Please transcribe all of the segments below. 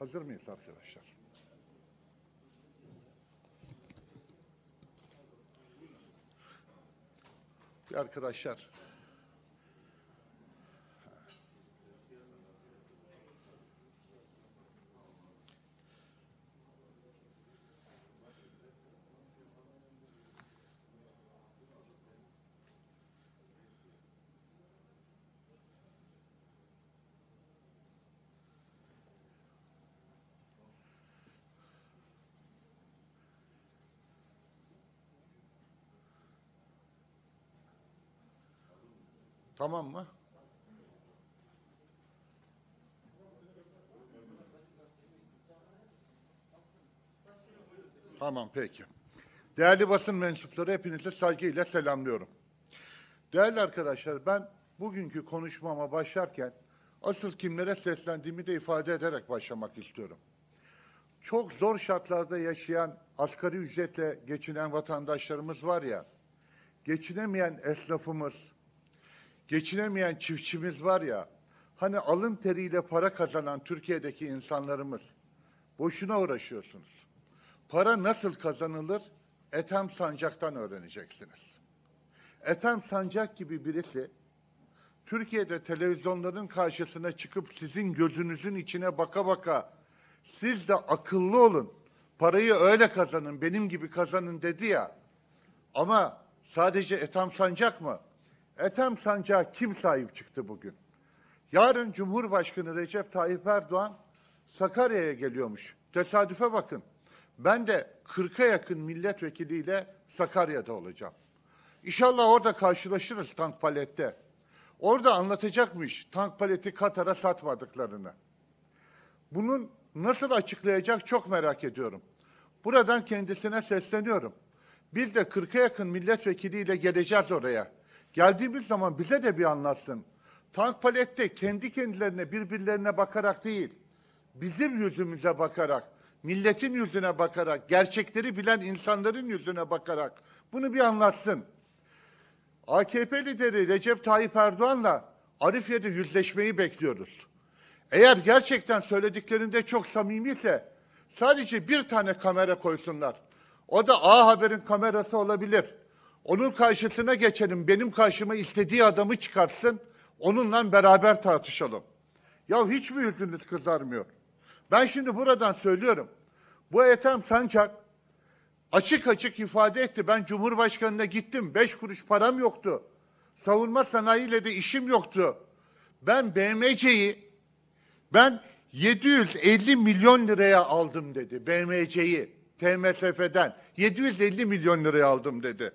Hazır mıyız arkadaşlar? Arkadaşlar Tamam mı? Tamam peki. Değerli basın mensupları hepinize saygıyla selamlıyorum. Değerli arkadaşlar ben bugünkü konuşmama başlarken asıl kimlere seslendiğimi de ifade ederek başlamak istiyorum. Çok zor şartlarda yaşayan asgari ücretle geçinen vatandaşlarımız var ya, geçinemeyen esnafımız, geçinemeyen çiftçimiz var ya, hani alın teriyle para kazanan Türkiye'deki insanlarımız, boşuna uğraşıyorsunuz. Para nasıl kazanılır? Ethem Sancak'tan öğreneceksiniz. Ethem Sancak gibi birisi, Türkiye'de televizyonların karşısına çıkıp sizin gözünüzün içine baka baka, siz de akıllı olun, parayı öyle kazanın, benim gibi kazanın dedi ya. Ama sadece Ethem Sancak mı? Etem Sancağı kim sahip çıktı bugün? Yarın Cumhurbaşkanı Recep Tayyip Erdoğan Sakarya'ya geliyormuş. Tesadüfe bakın. Ben de 40'a yakın milletvekiliyle Sakarya'da olacağım. İnşallah orada karşılaşırız tank palette. Orada anlatacakmış tank paleti Katar'a satmadıklarını. Bunun nasıl açıklayacak çok merak ediyorum. Buradan kendisine sesleniyorum. Biz de 40'a yakın milletvekiliyle geleceğiz oraya. Geldiğimiz zaman bize de bir anlatsın. Tank palette kendi kendilerine birbirlerine bakarak değil, bizim yüzümüze bakarak, milletin yüzüne bakarak, gerçekleri bilen insanların yüzüne bakarak bunu bir anlatsın. AKP lideri Recep Tayyip Erdoğan'la Arifiye'de yüzleşmeyi bekliyoruz. Eğer gerçekten söylediklerinde çok samimiyse sadece bir tane kamera koysunlar. O da A Haber'in kamerası olabilir. Onun karşısına geçelim. Benim karşıma istediği adamı çıkartsın. Onunla beraber tartışalım. Ya hiç mi yüzünüz kızarmıyor? Ben şimdi buradan söylüyorum. Bu Ethem Sancak açık açık ifade etti. Ben Cumhurbaşkanı'na gittim. Beş kuruş param yoktu. Savunma sanayiyle de işim yoktu. Ben BMC'yi ben 750 milyon liraya aldım dedi BMC'yi TMSF'den. 750 milyon liraya aldım dedi.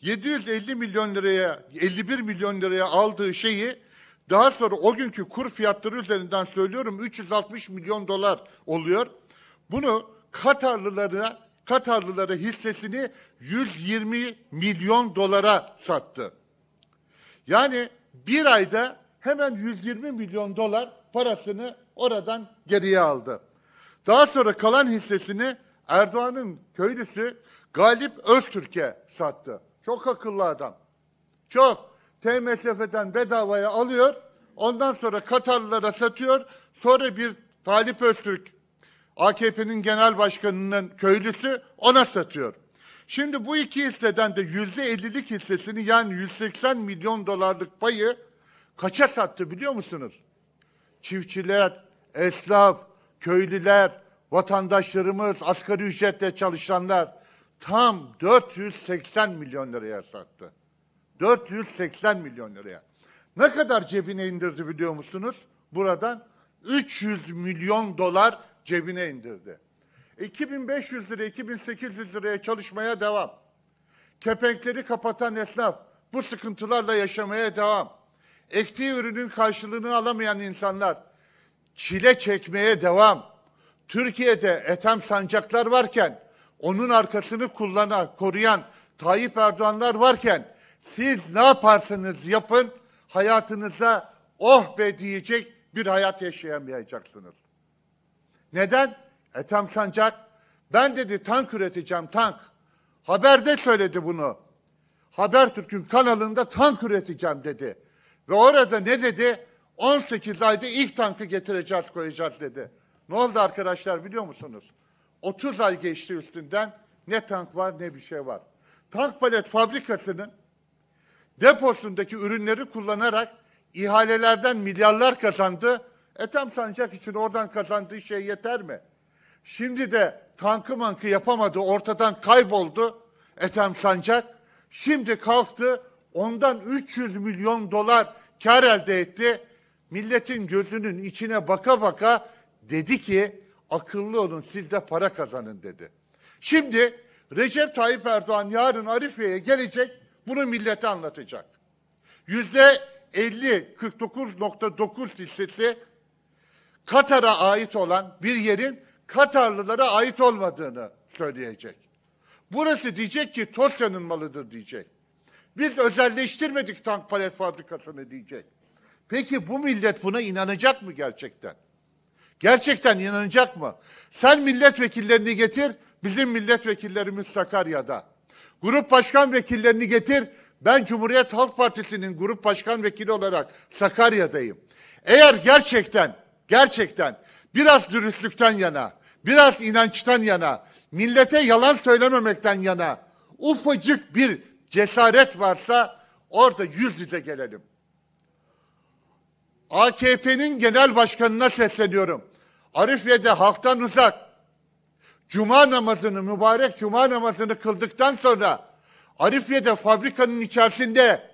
750 milyon liraya 51 milyon liraya aldığı şeyi daha sonra o günkü kur fiyatları üzerinden söylüyorum 360 milyon dolar oluyor. Bunu Katarlılara Katarlılara hissesini 120 milyon dolara sattı. Yani bir ayda hemen 120 milyon dolar parasını oradan geriye aldı. Daha sonra kalan hissesini Erdoğan'ın köylüsü Galip Öztürk'e sattı. Çok akıllı adam. Çok. TMSF'den bedavaya alıyor. Ondan sonra Katarlılara satıyor. Sonra bir Talip Öztürk AKP'nin genel başkanının köylüsü ona satıyor. Şimdi bu iki hisseden de yüzde ellilik hissesini yani 180 milyon dolarlık payı kaça sattı biliyor musunuz? Çiftçiler, esnaf, köylüler, vatandaşlarımız, asgari ücretle çalışanlar, tam 480 milyon liraya sattı. 480 milyon liraya. Ne kadar cebine indirdi biliyor musunuz? Buradan 300 milyon dolar cebine indirdi. 2500 liraya, 2800 liraya çalışmaya devam. Kepenkleri kapatan esnaf bu sıkıntılarla yaşamaya devam. Ektiği ürünün karşılığını alamayan insanlar çile çekmeye devam. Türkiye'de etem sancaklar varken onun arkasını kullanan, koruyan Tayyip Erdoğanlar varken siz ne yaparsanız yapın hayatınıza oh be diyecek bir hayat yaşayamayacaksınız. Neden? Ethem Sancak ben dedi tank üreteceğim tank. Haberde söyledi bunu. Habertürk'ün kanalında tank üreteceğim dedi. Ve orada ne dedi? 18 ayda ilk tankı getireceğiz koyacağız dedi. Ne oldu arkadaşlar biliyor musunuz? 30 ay geçti üstünden ne tank var ne bir şey var. Tank palet fabrikasının deposundaki ürünleri kullanarak ihalelerden milyarlar kazandı. Etem Sancak için oradan kazandığı şey yeter mi? Şimdi de tankı mankı yapamadı, ortadan kayboldu Etem Sancak. Şimdi kalktı, ondan 300 milyon dolar kar elde etti. Milletin gözünün içine baka baka dedi ki akıllı olun siz de para kazanın dedi. Şimdi Recep Tayyip Erdoğan yarın Arifiye'ye gelecek bunu millete anlatacak. Yüzde 50 49.9 hissesi Katar'a ait olan bir yerin Katarlılara ait olmadığını söyleyecek. Burası diyecek ki Tosya'nın malıdır diyecek. Biz özelleştirmedik tank palet fabrikasını diyecek. Peki bu millet buna inanacak mı gerçekten? Gerçekten inanacak mı? Sen milletvekillerini getir, bizim milletvekillerimiz Sakarya'da. Grup başkan vekillerini getir, ben Cumhuriyet Halk Partisi'nin grup başkan vekili olarak Sakarya'dayım. Eğer gerçekten, gerçekten biraz dürüstlükten yana, biraz inançtan yana, millete yalan söylememekten yana ufacık bir cesaret varsa orada yüz yüze gelelim. AKP'nin genel başkanına sesleniyorum. Arifiye'de halktan uzak. Cuma namazını, mübarek cuma namazını kıldıktan sonra Arifiye'de fabrikanın içerisinde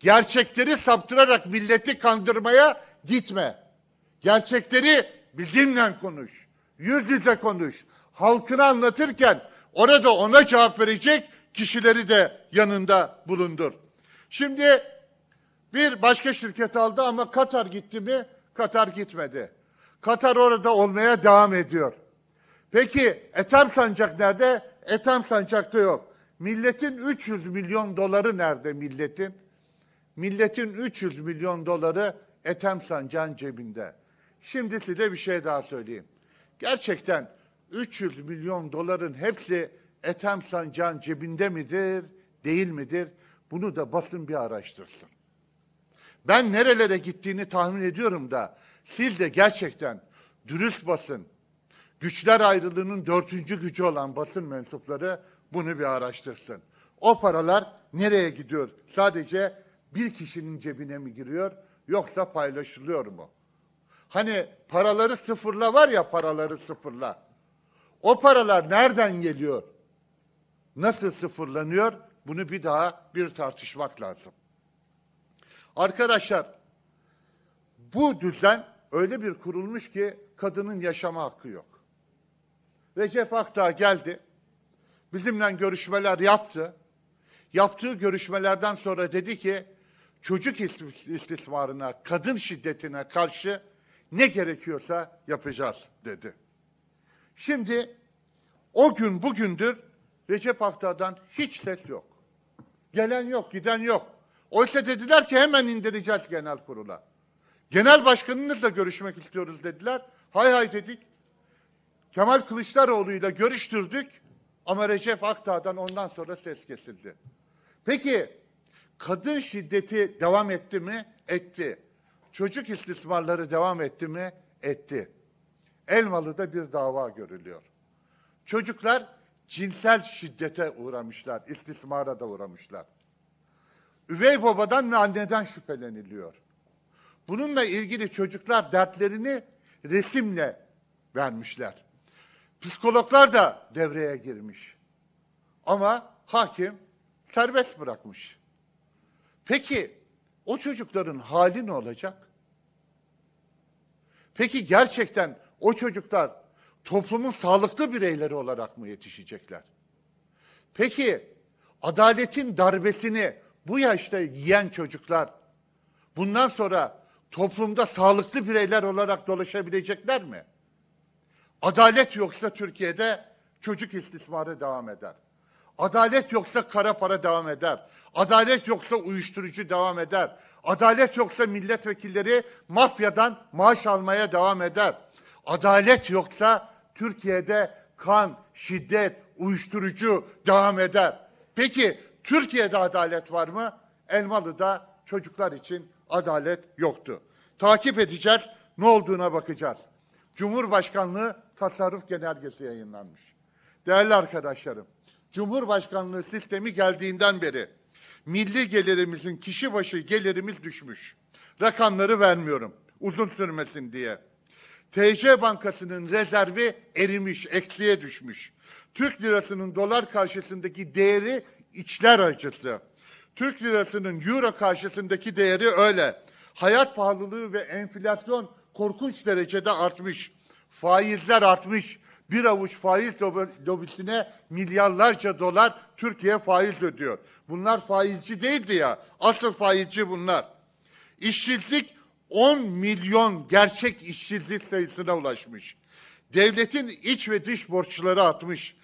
gerçekleri saptırarak milleti kandırmaya gitme. Gerçekleri bizimle konuş. Yüz yüze konuş. Halkını anlatırken orada ona cevap verecek kişileri de yanında bulundur. Şimdi bir başka şirket aldı ama Katar gitti mi? Katar gitmedi. Katar orada olmaya devam ediyor. Peki Etam Sancak nerede? Etam Sancak'ta yok. Milletin 300 milyon doları nerede milletin? Milletin 300 milyon doları Etam Sancak'ın cebinde. Şimdi size bir şey daha söyleyeyim. Gerçekten 300 milyon doların hepsi Etam Sancak'ın cebinde midir, değil midir? Bunu da basın bir araştırsın. Ben nerelere gittiğini tahmin ediyorum da siz de gerçekten dürüst basın, güçler ayrılığının dörtüncü gücü olan basın mensupları bunu bir araştırsın. O paralar nereye gidiyor? Sadece bir kişinin cebine mi giriyor yoksa paylaşılıyor mu? Hani paraları sıfırla var ya paraları sıfırla. O paralar nereden geliyor? Nasıl sıfırlanıyor? Bunu bir daha bir tartışmak lazım. Arkadaşlar bu düzen öyle bir kurulmuş ki kadının yaşama hakkı yok. Recep Akdağ geldi. Bizimle görüşmeler yaptı. Yaptığı görüşmelerden sonra dedi ki çocuk istismarına, kadın şiddetine karşı ne gerekiyorsa yapacağız dedi. Şimdi o gün bugündür Recep Akdağ'dan hiç ses yok. Gelen yok, giden yok. Oysa dediler ki hemen indireceğiz genel kurula. Genel başkanınızla görüşmek istiyoruz dediler. Hay hay dedik. Kemal Kılıçdaroğlu'yla görüştürdük ama Recep Akdağ'dan ondan sonra ses kesildi. Peki kadın şiddeti devam etti mi? Etti. Çocuk istismarları devam etti mi? Etti. Elmalı'da bir dava görülüyor. Çocuklar cinsel şiddete uğramışlar, istismara da uğramışlar üvey babadan ve anneden şüpheleniliyor. Bununla ilgili çocuklar dertlerini resimle vermişler. Psikologlar da devreye girmiş. Ama hakim serbest bırakmış. Peki o çocukların hali ne olacak? Peki gerçekten o çocuklar toplumun sağlıklı bireyleri olarak mı yetişecekler? Peki adaletin darbesini bu yaşta yiyen çocuklar bundan sonra toplumda sağlıklı bireyler olarak dolaşabilecekler mi? Adalet yoksa Türkiye'de çocuk istismarı devam eder. Adalet yoksa kara para devam eder. Adalet yoksa uyuşturucu devam eder. Adalet yoksa milletvekilleri mafyadan maaş almaya devam eder. Adalet yoksa Türkiye'de kan, şiddet, uyuşturucu devam eder. Peki Türkiye'de adalet var mı? Elmalı'da çocuklar için adalet yoktu. Takip edeceğiz, ne olduğuna bakacağız. Cumhurbaşkanlığı tasarruf genelgesi yayınlanmış. Değerli arkadaşlarım, Cumhurbaşkanlığı sistemi geldiğinden beri milli gelirimizin kişi başı gelirimiz düşmüş. Rakamları vermiyorum uzun sürmesin diye. TC Bankası'nın rezervi erimiş, eksiye düşmüş. Türk lirasının dolar karşısındaki değeri içler acıtlı. Türk lirasının euro karşısındaki değeri öyle. Hayat pahalılığı ve enflasyon korkunç derecede artmış. Faizler artmış. Bir avuç faiz lobisine milyarlarca dolar Türkiye faiz ödüyor. Bunlar faizci değildi ya. Asıl faizci bunlar. İşsizlik 10 milyon gerçek işsizlik sayısına ulaşmış. Devletin iç ve dış borçları atmış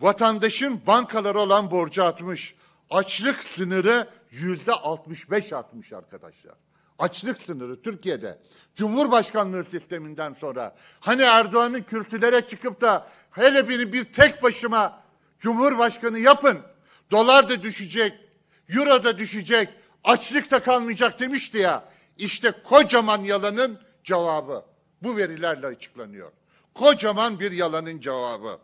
vatandaşın bankalara olan borcu atmış. Açlık sınırı yüzde 65 artmış arkadaşlar. Açlık sınırı Türkiye'de Cumhurbaşkanlığı sisteminden sonra hani Erdoğan'ın kürsülere çıkıp da hele beni bir tek başıma Cumhurbaşkanı yapın. Dolar da düşecek, euro da düşecek, açlık da kalmayacak demişti ya. İşte kocaman yalanın cevabı bu verilerle açıklanıyor. Kocaman bir yalanın cevabı.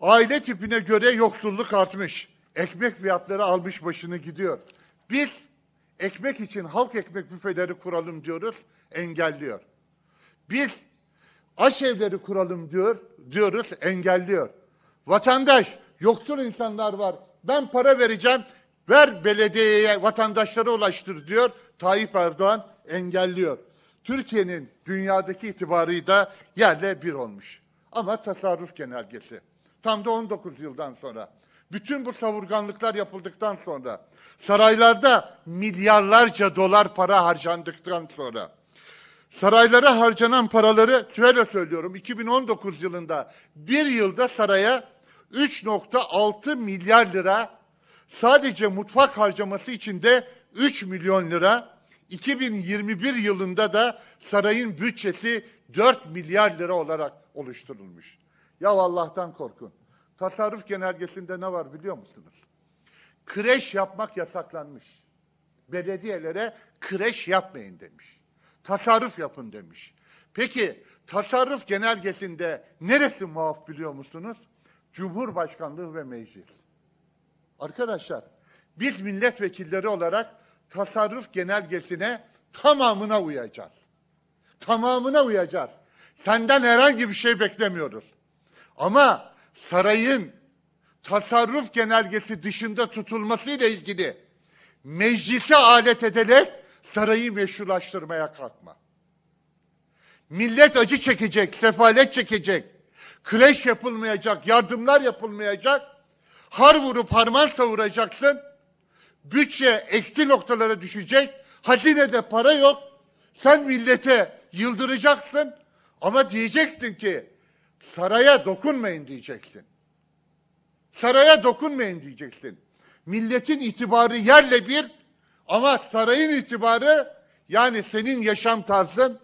Aile tipine göre yoksulluk artmış. Ekmek fiyatları almış başını gidiyor. Biz ekmek için halk ekmek büfeleri kuralım diyoruz, engelliyor. Biz aş evleri kuralım diyor, diyoruz, engelliyor. Vatandaş, yoksul insanlar var. Ben para vereceğim, ver belediyeye, vatandaşlara ulaştır diyor. Tayyip Erdoğan engelliyor. Türkiye'nin dünyadaki itibarı da yerle bir olmuş. Ama tasarruf genelgesi. Tam da 19 yıldan sonra. Bütün bu savurganlıklar yapıldıktan sonra, saraylarda milyarlarca dolar para harcandıktan sonra, saraylara harcanan paraları, şöyle söylüyorum, 2019 yılında bir yılda saraya 3.6 milyar lira, sadece mutfak harcaması için de 3 milyon lira, 2021 yılında da sarayın bütçesi 4 milyar lira olarak oluşturulmuş. Ya Allah'tan korkun. Tasarruf genelgesinde ne var biliyor musunuz? Kreş yapmak yasaklanmış. Belediyelere kreş yapmayın demiş. Tasarruf yapın demiş. Peki tasarruf genelgesinde neresi muaf biliyor musunuz? Cumhurbaşkanlığı ve meclis. Arkadaşlar biz milletvekilleri olarak tasarruf genelgesine tamamına uyacağız. Tamamına uyacağız. Senden herhangi bir şey beklemiyoruz. Ama sarayın tasarruf genelgesi dışında tutulmasıyla ilgili meclise alet ederek sarayı meşrulaştırmaya kalkma. Millet acı çekecek, sefalet çekecek, kreş yapılmayacak, yardımlar yapılmayacak, har vurup harman savuracaksın, bütçe eksi noktalara düşecek, hazinede para yok, sen millete yıldıracaksın ama diyeceksin ki Saraya dokunmayın diyeceksin. Saraya dokunmayın diyeceksin. Milletin itibarı yerle bir ama sarayın itibarı yani senin yaşam tarzın,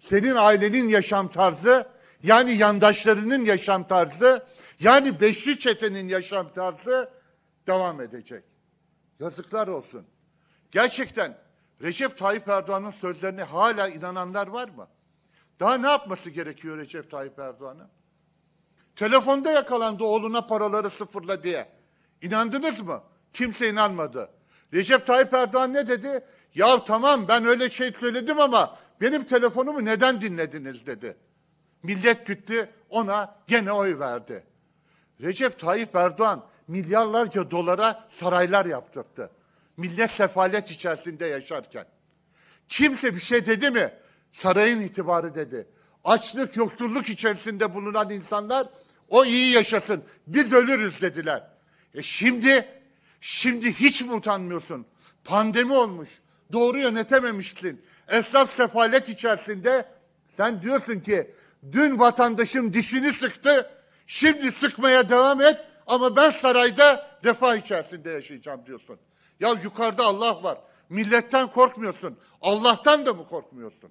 senin ailenin yaşam tarzı, yani yandaşlarının yaşam tarzı, yani beşli çetenin yaşam tarzı devam edecek. Yazıklar olsun. Gerçekten Recep Tayyip Erdoğan'ın sözlerine hala inananlar var mı? Daha ne yapması gerekiyor Recep Tayyip Erdoğan'ın? Telefonda yakalandı oğluna paraları sıfırla diye. İnandınız mı? Kimse inanmadı. Recep Tayyip Erdoğan ne dedi? Ya tamam ben öyle şey söyledim ama benim telefonumu neden dinlediniz dedi. Millet gitti ona gene oy verdi. Recep Tayyip Erdoğan milyarlarca dolara saraylar yaptırdı. Millet sefalet içerisinde yaşarken. Kimse bir şey dedi mi? Sarayın itibarı dedi. Açlık, yoksulluk içerisinde bulunan insanlar o iyi yaşasın. Biz ölürüz dediler. E şimdi, şimdi hiç mi utanmıyorsun? Pandemi olmuş. Doğru yönetememişsin. Esnaf sefalet içerisinde sen diyorsun ki dün vatandaşım dişini sıktı. Şimdi sıkmaya devam et ama ben sarayda refah içerisinde yaşayacağım diyorsun. Ya yukarıda Allah var. Milletten korkmuyorsun. Allah'tan da mı korkmuyorsun?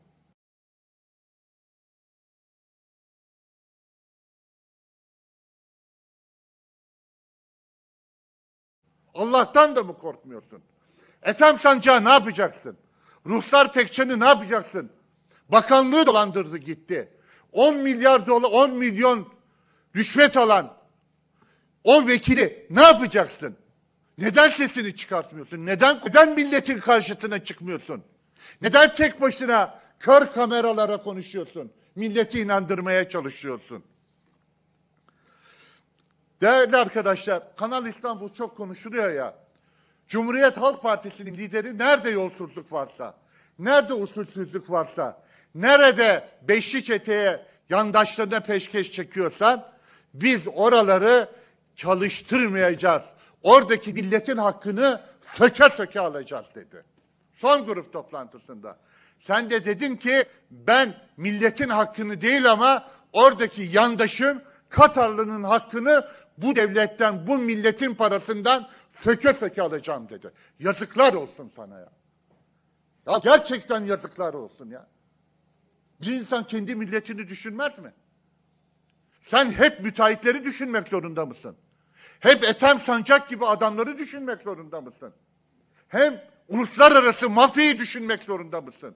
Allah'tan da mı korkmuyorsun? Ethem Sancağı ne yapacaksın? Ruslar Tekçen'i ne yapacaksın? Bakanlığı dolandırdı gitti. 10 milyar dolar, 10 milyon rüşvet alan o vekili ne yapacaksın? Neden sesini çıkartmıyorsun? Neden, neden milletin karşısına çıkmıyorsun? Neden tek başına kör kameralara konuşuyorsun? Milleti inandırmaya çalışıyorsun. Değerli arkadaşlar, Kanal İstanbul çok konuşuluyor ya. Cumhuriyet Halk Partisi'nin lideri nerede yolsuzluk varsa, nerede usulsüzlük varsa, nerede beşli çeteye yandaşlarına peşkeş çekiyorsan biz oraları çalıştırmayacağız. Oradaki milletin hakkını söke söke alacağız dedi. Son grup toplantısında. Sen de dedin ki ben milletin hakkını değil ama oradaki yandaşın Katarlı'nın hakkını bu devletten, bu milletin parasından söke söke alacağım dedi. Yazıklar olsun sana ya. Ya gerçekten yazıklar olsun ya. Bir insan kendi milletini düşünmez mi? Sen hep müteahhitleri düşünmek zorunda mısın? Hep etem Sancak gibi adamları düşünmek zorunda mısın? Hem uluslararası mafyayı düşünmek zorunda mısın?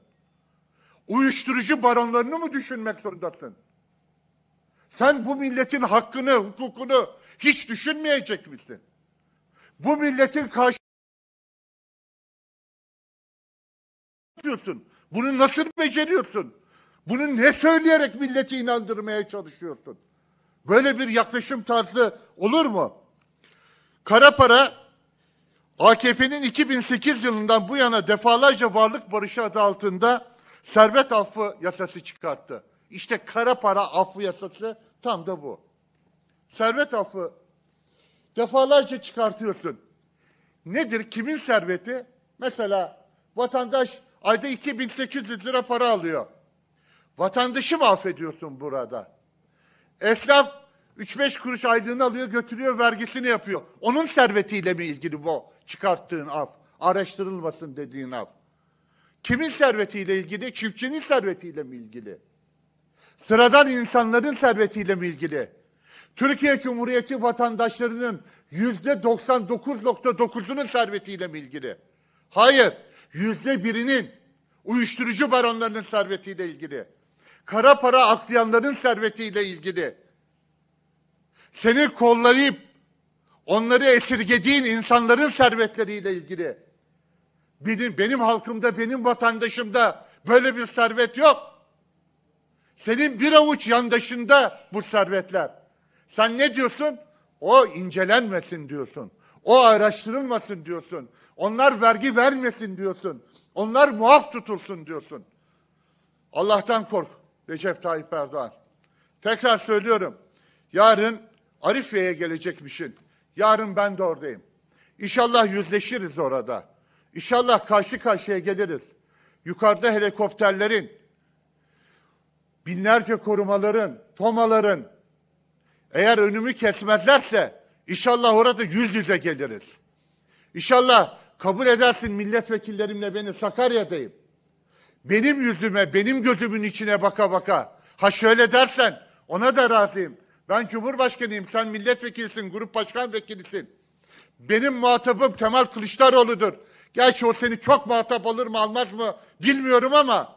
Uyuşturucu baronlarını mı düşünmek zorundasın? Sen bu milletin hakkını, hukukunu, hiç düşünmeyecek misin? Bu milletin karşı yapıyorsun? Bunu nasıl beceriyorsun? Bunu ne söyleyerek milleti inandırmaya çalışıyorsun? Böyle bir yaklaşım tarzı olur mu? Kara para AKP'nin 2008 yılından bu yana defalarca varlık barışı adı altında servet affı yasası çıkarttı. İşte kara para affı yasası tam da bu servet affı defalarca çıkartıyorsun. Nedir? Kimin serveti? Mesela vatandaş ayda 2800 lira para alıyor. Vatandaşı mahvediyorsun burada. Esnaf 3-5 kuruş aylığını alıyor götürüyor vergisini yapıyor. Onun servetiyle mi ilgili bu çıkarttığın af? Araştırılmasın dediğin af. Kimin servetiyle ilgili? Çiftçinin servetiyle mi ilgili? Sıradan insanların servetiyle mi ilgili? Türkiye Cumhuriyeti vatandaşlarının yüzde 99.9'unun servetiyle mi ilgili? Hayır, yüzde birinin uyuşturucu baronlarının servetiyle ilgili. Kara para aklayanların servetiyle ilgili. Seni kollayıp onları esirgediğin insanların servetleriyle ilgili. Benim, benim halkımda, benim vatandaşımda böyle bir servet yok. Senin bir avuç yandaşında bu servetler. Sen ne diyorsun? O incelenmesin diyorsun. O araştırılmasın diyorsun. Onlar vergi vermesin diyorsun. Onlar muaf tutulsun diyorsun. Allah'tan kork Recep Tayyip Erdoğan. Tekrar söylüyorum. Yarın Arifiye'ye gelecekmişin. Yarın ben de oradayım. İnşallah yüzleşiriz orada. İnşallah karşı karşıya geliriz. Yukarıda helikopterlerin, binlerce korumaların, tomaların, eğer önümü kesmezlerse inşallah orada yüz yüze geliriz. İnşallah kabul edersin milletvekillerimle beni Sakarya'dayım. Benim yüzüme, benim gözümün içine baka baka. Ha şöyle dersen ona da razıyım. Ben Cumhurbaşkanıyım, sen milletvekilisin, grup başkan vekilisin. Benim muhatabım Kemal Kılıçdaroğlu'dur. Gerçi o seni çok muhatap alır mı almaz mı bilmiyorum ama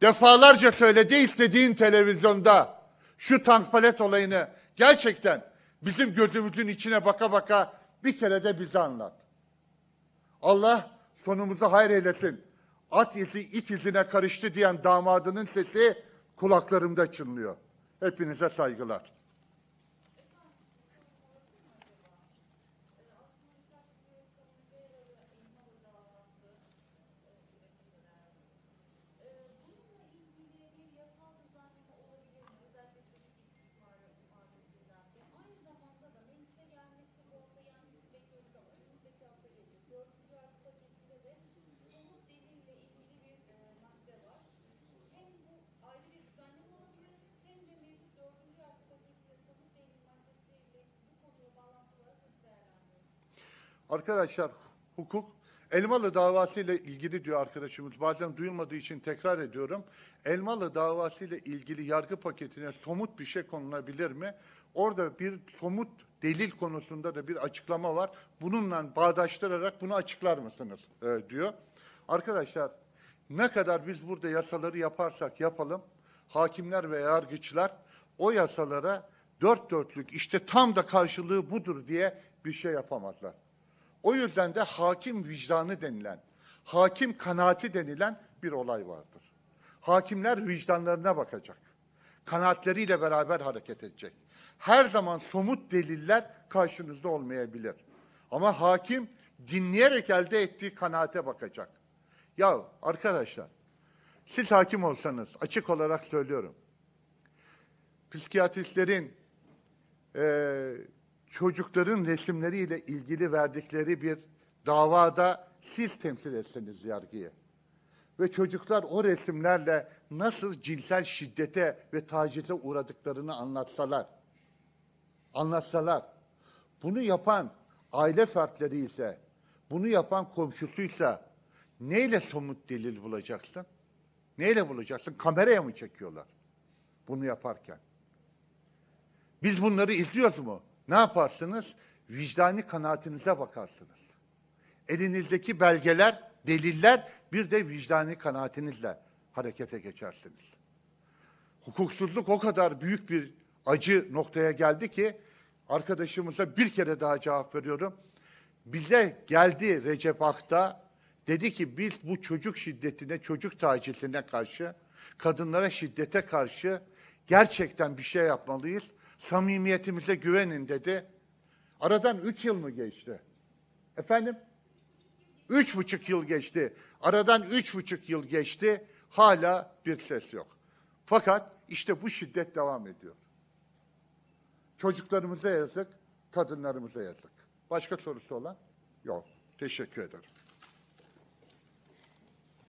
defalarca söyledi istediğin televizyonda şu tank palet olayını gerçekten bizim gözümüzün içine baka baka bir kere de bize anlat. Allah sonumuzu hayır eylesin. At izi it izine karıştı diyen damadının sesi kulaklarımda çınlıyor. Hepinize saygılar. Arkadaşlar hukuk Elmalı davası ile ilgili diyor arkadaşımız. Bazen duyulmadığı için tekrar ediyorum. Elmalı davası ile ilgili yargı paketine somut bir şey konulabilir mi? Orada bir somut delil konusunda da bir açıklama var. Bununla bağdaştırarak bunu açıklar mısınız ee, diyor. Arkadaşlar ne kadar biz burada yasaları yaparsak yapalım hakimler ve yargıçlar o yasalara dört dörtlük işte tam da karşılığı budur diye bir şey yapamazlar. O yüzden de hakim vicdanı denilen, hakim kanaati denilen bir olay vardır. Hakimler vicdanlarına bakacak. Kanaatleriyle beraber hareket edecek. Her zaman somut deliller karşınızda olmayabilir. Ama hakim dinleyerek elde ettiği kanaate bakacak. Ya arkadaşlar, siz hakim olsanız, açık olarak söylüyorum. Psikiyatristlerin, e, çocukların resimleriyle ilgili verdikleri bir davada siz temsil etseniz yargıyı ve çocuklar o resimlerle nasıl cinsel şiddete ve tacize uğradıklarını anlatsalar, anlatsalar, bunu yapan aile fertleri ise, bunu yapan komşusuysa neyle somut delil bulacaksın? Neyle bulacaksın? Kameraya mı çekiyorlar bunu yaparken? Biz bunları izliyoruz mu? Ne yaparsınız? Vicdani kanaatinize bakarsınız. Elinizdeki belgeler, deliller bir de vicdani kanaatinizle harekete geçersiniz. Hukuksuzluk o kadar büyük bir acı noktaya geldi ki arkadaşımıza bir kere daha cevap veriyorum. Bize geldi Recep Ak'ta dedi ki biz bu çocuk şiddetine, çocuk tacizine karşı, kadınlara şiddete karşı gerçekten bir şey yapmalıyız samimiyetimize güvenin dedi. Aradan üç yıl mı geçti? Efendim? Üç buçuk yıl geçti. Aradan üç buçuk yıl geçti. Hala bir ses yok. Fakat işte bu şiddet devam ediyor. Çocuklarımıza yazık, kadınlarımıza yazık. Başka sorusu olan? Yok. Teşekkür ederim.